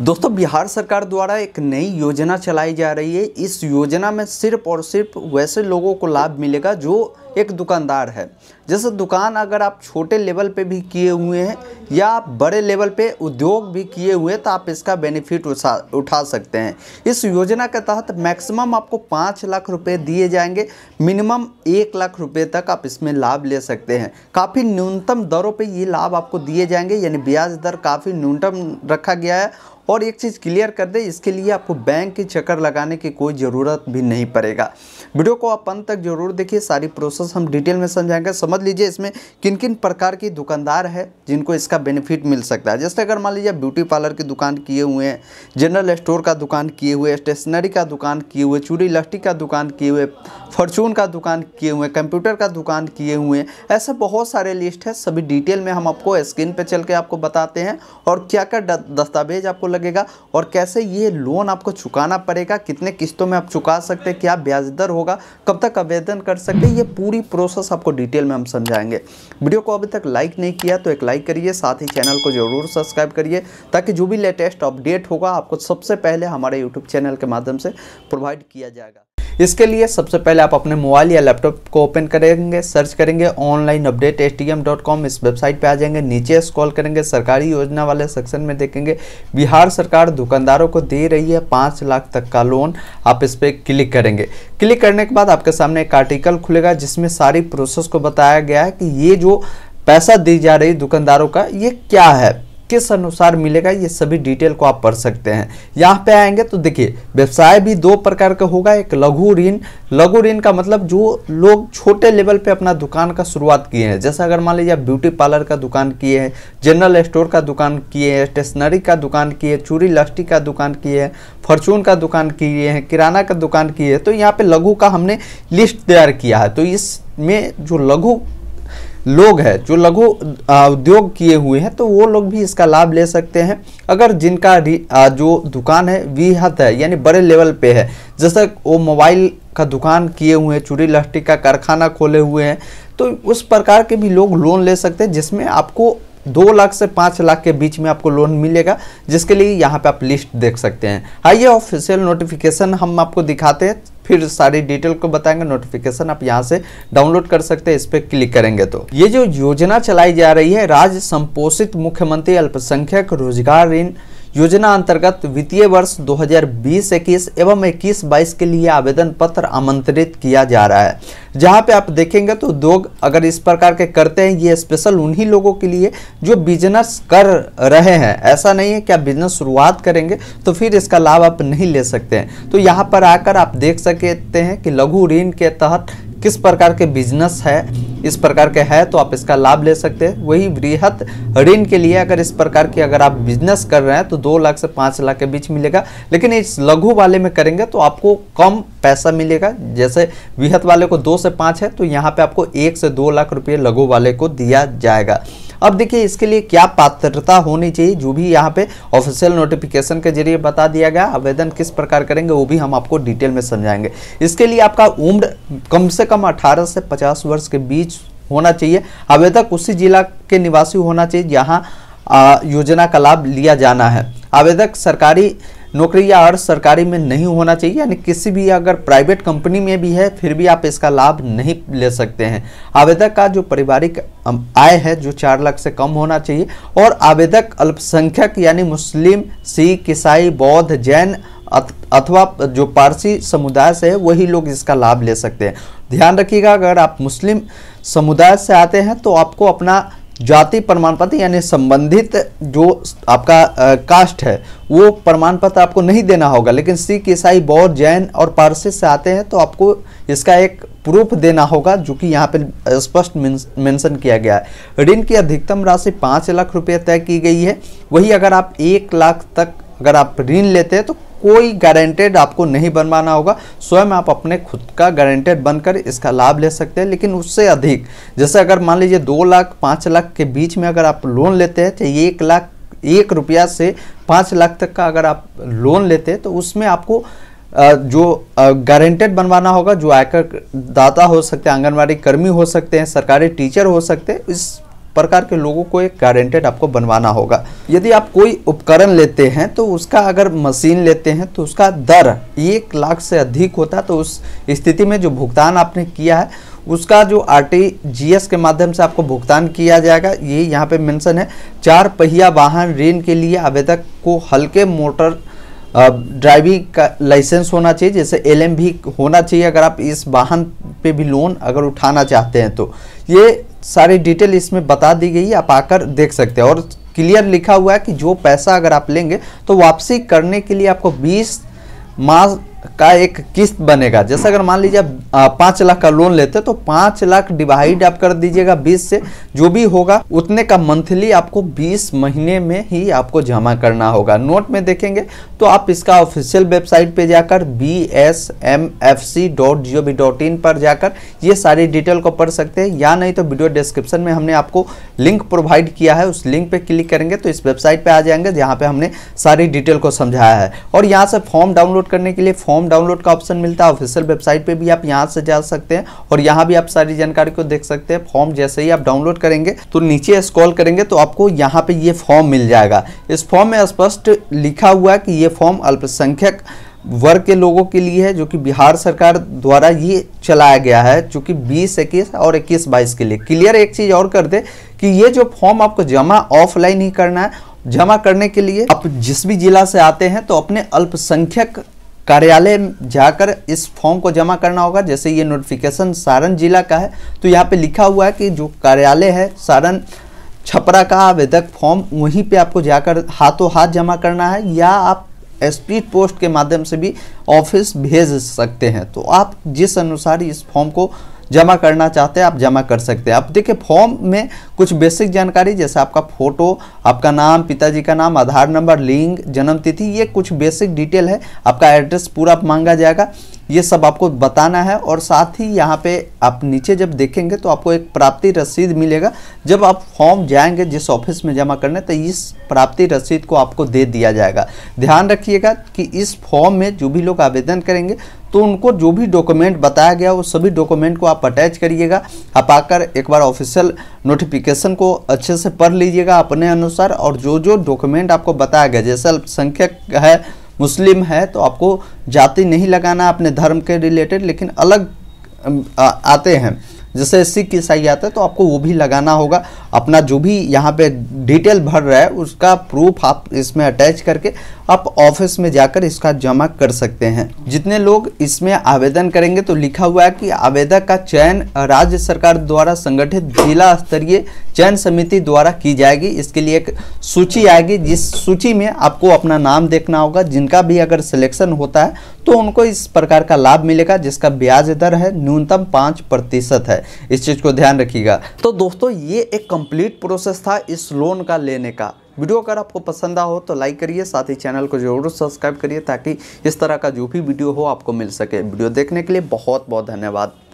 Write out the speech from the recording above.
दोस्तों बिहार सरकार द्वारा एक नई योजना चलाई जा रही है इस योजना में सिर्फ और सिर्फ वैसे लोगों को लाभ मिलेगा जो एक दुकानदार है जैसे दुकान अगर आप छोटे लेवल पे भी किए हुए हैं या आप बड़े लेवल पे उद्योग भी किए हुए हैं तो आप इसका बेनिफिट उठा उठा सकते हैं इस योजना के तहत मैक्सिमम आपको पाँच लाख रुपए दिए जाएंगे मिनिमम एक लाख रुपए तक आप इसमें लाभ ले सकते हैं काफ़ी न्यूनतम दरों पर ये लाभ आपको दिए जाएंगे यानी ब्याज दर काफ़ी न्यूनतम रखा गया है और एक चीज़ क्लियर कर दे इसके लिए आपको बैंक के चक्कर लगाने की कोई ज़रूरत भी नहीं पड़ेगा वीडियो को आप अंत तक जरूर देखिए सारी प्रोसेस हम डिटेल में समझाएंगे समझ लीजिए इसमें किन किन प्रकार की दुकानदार है जिनको इसका बेनिफिट मिल सकता है जैसे अगर मान लीजिए ब्यूटी पार्लर की दुकान किए हुए हैं जनरल स्टोर का दुकान किए हुए स्टेशनरी का दुकान किए हुए चूड़ी लस्टी का दुकान किए हुए फॉर्चून का दुकान किए हुए कंप्यूटर का दुकान किए हुए हैं ऐसे बहुत सारे लिस्ट है सभी डिटेल में हम आपको स्क्रीन पर चल के आपको बताते हैं और क्या क्या दस्तावेज आपको लगेगा और कैसे ये लोन आपको चुकाना पड़ेगा कितने किस्तों में आप चुका सकते हैं क्या ब्याज दर होगा कब तक आवेदन कर सकते हैं ये पूरी प्रोसेस आपको डिटेल में हम समझाएंगे वीडियो को अभी तक लाइक नहीं किया तो एक लाइक करिए साथ ही चैनल को जरूर सब्सक्राइब करिए ताकि जो भी लेटेस्ट अपडेट होगा आपको सबसे पहले हमारे यूट्यूब चैनल के माध्यम से प्रोवाइड किया जाएगा इसके लिए सबसे पहले आप अपने मोबाइल या लैपटॉप को ओपन करेंगे सर्च करेंगे ऑनलाइन अपडेट एस इस वेबसाइट पर आ जाएंगे नीचे स्क्रॉल करेंगे सरकारी योजना वाले सेक्शन में देखेंगे बिहार सरकार दुकानदारों को दे रही है पाँच लाख तक का लोन आप इस पर क्लिक करेंगे क्लिक करने के बाद आपके सामने एक आर्टिकल खुलेगा जिसमें सारी प्रोसेस को बताया गया है कि ये जो पैसा दी जा रही दुकानदारों का ये क्या है किस अनुसार मिलेगा ये सभी डिटेल को आप पढ़ सकते हैं यहाँ पे आएंगे तो देखिए व्यवसाय भी दो प्रकार का होगा एक लघु ऋण लघु ऋण का मतलब जो लोग छोटे लेवल पे अपना दुकान का शुरुआत किए हैं जैसा अगर मान लीजिए ब्यूटी पार्लर का दुकान किए हैं जनरल स्टोर का दुकान किए हैं स्टेशनरी का दुकान किए चूड़ी लस्टी का दुकान किए हैं फॉर्चून का दुकान किए हैं किराना का दुकान किए हैं तो यहाँ पे लघु का हमने लिस्ट तैयार किया है तो इसमें जो लघु लोग हैं जो लघु उद्योग किए हुए हैं तो वो लोग भी इसका लाभ ले सकते हैं अगर जिनका जो दुकान है वीहत है यानी बड़े लेवल पे है जैसे वो मोबाइल का दुकान किए हुए हैं चूड़ी लहटी का कारखाना खोले हुए हैं तो उस प्रकार के भी लोग लोन ले सकते हैं जिसमें आपको दो लाख से पाँच लाख के बीच में आपको लोन मिलेगा जिसके लिए यहाँ पे आप लिस्ट देख सकते हैं आइए ऑफिशियल नोटिफिकेशन हम आपको दिखाते हैं फिर सारी डिटेल को बताएंगे नोटिफिकेशन आप यहाँ से डाउनलोड कर सकते हैं इस पर क्लिक करेंगे तो ये जो योजना चलाई जा रही है राज्य संपोषित मुख्यमंत्री अल्पसंख्यक रोजगार ऋण योजना अंतर्गत वित्तीय वर्ष 2020-21 एवं 21-22 के लिए आवेदन पत्र आमंत्रित किया जा रहा है जहां पे आप देखेंगे तो उद्योग अगर इस प्रकार के करते हैं ये स्पेशल उन्हीं लोगों के लिए जो बिजनेस कर रहे हैं ऐसा नहीं है कि आप बिजनेस शुरुआत करेंगे तो फिर इसका लाभ आप नहीं ले सकते हैं तो यहाँ पर आकर आप देख सकते हैं कि लघु ऋण के तहत किस प्रकार के बिजनेस है इस प्रकार के है तो आप इसका लाभ ले सकते हैं वही वृहत ऋण के लिए अगर इस प्रकार की अगर आप बिजनेस कर रहे हैं तो दो लाख से पाँच लाख के बीच मिलेगा लेकिन इस लघु वाले में करेंगे तो आपको कम पैसा मिलेगा जैसे वृहत वाले को दो से पाँच है तो यहाँ पर आपको एक से दो लाख रुपये लघु वाले को दिया जाएगा अब देखिए इसके लिए क्या पात्रता होनी चाहिए जो भी यहाँ पे ऑफिशियल नोटिफिकेशन के जरिए बता दिया गया आवेदन किस प्रकार करेंगे वो भी हम आपको डिटेल में समझाएंगे इसके लिए आपका उम्र कम से कम अठारह से पचास वर्ष के बीच होना चाहिए आवेदक उसी जिला के निवासी होना चाहिए जहाँ योजना का लाभ लिया जाना है आवेदक सरकारी नौकरी या अर्थ सरकारी में नहीं होना चाहिए यानी किसी भी अगर प्राइवेट कंपनी में भी है फिर भी आप इसका लाभ नहीं ले सकते हैं आवेदक का जो पारिवारिक आय है जो चार लाख से कम होना चाहिए और आवेदक अल्पसंख्यक यानी मुस्लिम सिख ईसाई बौद्ध जैन अथवा जो पारसी समुदाय से है वही लोग इसका लाभ ले सकते हैं ध्यान रखिएगा अगर आप मुस्लिम समुदाय से आते हैं तो आपको अपना जाति प्रमाण पत्र यानी संबंधित जो आपका आ, कास्ट है वो प्रमाण पत्र आपको नहीं देना होगा लेकिन सिख ईसाई बौद्ध जैन और पारसी से आते हैं तो आपको इसका एक प्रूफ देना होगा जो कि यहाँ पे स्पष्ट मेंशन किया गया है ऋण की अधिकतम राशि पाँच लाख रुपये तय की गई है वही अगर आप एक लाख तक अगर आप ऋण लेते हैं तो कोई गारंटेड आपको नहीं बनवाना होगा स्वयं आप अपने खुद का गारंटेड बनकर इसका लाभ ले सकते हैं लेकिन उससे अधिक जैसे अगर मान लीजिए दो लाख पाँच लाख के बीच में अगर आप लोन लेते हैं तो एक लाख एक रुपया से पाँच लाख तक का अगर आप लोन लेते हैं तो उसमें आपको जो गारंटेड बनवाना होगा जो आयकर दाता हो सकते हैं आंगनबाड़ी कर्मी हो सकते हैं सरकारी टीचर हो सकते हैं इस प्रकार के लोगों को एक गारंटेड आपको बनवाना होगा यदि आप कोई उपकरण लेते हैं तो उसका अगर मशीन लेते हैं तो उसका दर एक लाख से अधिक होता है तो उस स्थिति में जो भुगतान आपने किया है उसका जो आर के माध्यम से आपको भुगतान किया जाएगा ये यहाँ पे मेंशन है चार पहिया वाहन ऋण के लिए आवेदक को हल्के मोटर ड्राइविंग का लाइसेंस होना चाहिए जैसे एल होना चाहिए अगर आप इस वाहन पे भी लोन अगर उठाना चाहते हैं तो ये सारी डिटेल इसमें बता दी गई आप आकर देख सकते हैं और क्लियर लिखा हुआ है कि जो पैसा अगर आप लेंगे तो वापसी करने के लिए आपको 20 मार्च का एक किस्त बनेगा जैसे अगर मान लीजिए पांच लाख का लोन लेते हैं तो पांच लाख डिवाइड आप कर दीजिएगा बीस से जो भी होगा उतने का मंथली आपको बीस महीने में ही आपको जमा करना होगा नोट में देखेंगे तो आप इसका ऑफिशियल वेबसाइट पे जाकर B S M F C dot G O V dot in पर जाकर ये सारी डिटेल को पढ़ सकते हैं या नहीं तो वीडियो डिस्क्रिप्शन में हमने आपको लिंक प्रोवाइड किया है उस लिंक पर क्लिक करेंगे तो इस वेबसाइट पर आ जाएंगे जहाँ पर हमने सारी डिटेल को समझाया है और यहाँ से फॉर्म डाउनलोड करने के लिए फॉर्म फॉर्म डाउनलोड का ऑप्शन मिलता है ऑफिशियल वेबसाइट पे भी आप यहाँ से जा सकते हैं और यहाँ भी आप सारी जानकारी को देख सकते हैं फॉर्म जैसे ही आप डाउनलोड करेंगे तो नीचे स्क्रॉल करेंगे तो आपको यहाँ पे ये फॉर्म मिल जाएगा इस फॉर्म में स्पष्ट लिखा हुआ है कि ये फॉर्म अल्पसंख्यक वर्ग के लोगों के लिए है जो कि बिहार सरकार द्वारा ये चलाया गया है जो कि बीस इक्कीस और इक्कीस बाईस के लिए क्लियर एक चीज़ और कर दे कि ये जो फॉर्म आपको जमा ऑफलाइन ही करना है जमा करने के लिए आप जिस भी जिला से आते हैं तो अपने अल्पसंख्यक कार्यालय जाकर इस फॉर्म को जमा करना होगा जैसे ये नोटिफिकेशन सारण जिला का है तो यहाँ पे लिखा हुआ है कि जो कार्यालय है सारण छपरा का आवेदक फॉर्म वहीं पे आपको जाकर हाथों हाथ जमा करना है या आप स्पीड पोस्ट के माध्यम से भी ऑफिस भेज सकते हैं तो आप जिस अनुसार इस फॉर्म को जमा करना चाहते हैं आप जमा कर सकते हैं आप देखिए फॉर्म में कुछ बेसिक जानकारी जैसे आपका फ़ोटो आपका नाम पिताजी का नाम आधार नंबर लिंग जन्म तिथि ये कुछ बेसिक डिटेल है आपका एड्रेस पूरा मांगा जाएगा ये सब आपको बताना है और साथ ही यहाँ पे आप नीचे जब देखेंगे तो आपको एक प्राप्ति रसीद मिलेगा जब आप फॉर्म जाएंगे जिस ऑफिस में जमा करने तो इस प्राप्ति रसीद को आपको दे दिया जाएगा ध्यान रखिएगा कि इस फॉर्म में जो भी लोग आवेदन करेंगे तो उनको जो भी डॉक्यूमेंट बताया गया वो सभी डॉक्यूमेंट को आप अटैच करिएगा आप आकर एक बार ऑफिशियल नोटिफिकेशन को अच्छे से पढ़ लीजिएगा अपने अनुसार और जो जो डॉक्यूमेंट आपको बताया गया जैसे अल्पसंख्यक है मुस्लिम है तो आपको जाति नहीं लगाना अपने धर्म के रिलेटेड लेकिन अलग आते हैं जैसे सिख ईसाई आते हैं तो आपको वो भी लगाना होगा अपना जो भी यहाँ पे डिटेल भर रहा है उसका प्रूफ आप इसमें अटैच करके आप ऑफिस में जाकर इसका जमा कर सकते हैं जितने लोग इसमें आवेदन करेंगे तो लिखा हुआ है कि आवेदक का चयन राज्य सरकार द्वारा संगठित जिला स्तरीय चयन समिति द्वारा की जाएगी इसके लिए एक सूची आएगी जिस सूची में आपको अपना नाम देखना होगा जिनका भी अगर सिलेक्शन होता है तो उनको इस प्रकार का लाभ मिलेगा जिसका ब्याज दर है न्यूनतम पाँच प्रतिशत है इस चीज़ को ध्यान रखिएगा तो दोस्तों ये एक कंप्लीट प्रोसेस था इस लोन का लेने का वीडियो अगर आपको पसंद आ हो तो लाइक करिए साथ ही चैनल को जरूर सब्सक्राइब करिए ताकि इस तरह का जो भी वीडियो हो आपको मिल सके वीडियो देखने के लिए बहुत बहुत धन्यवाद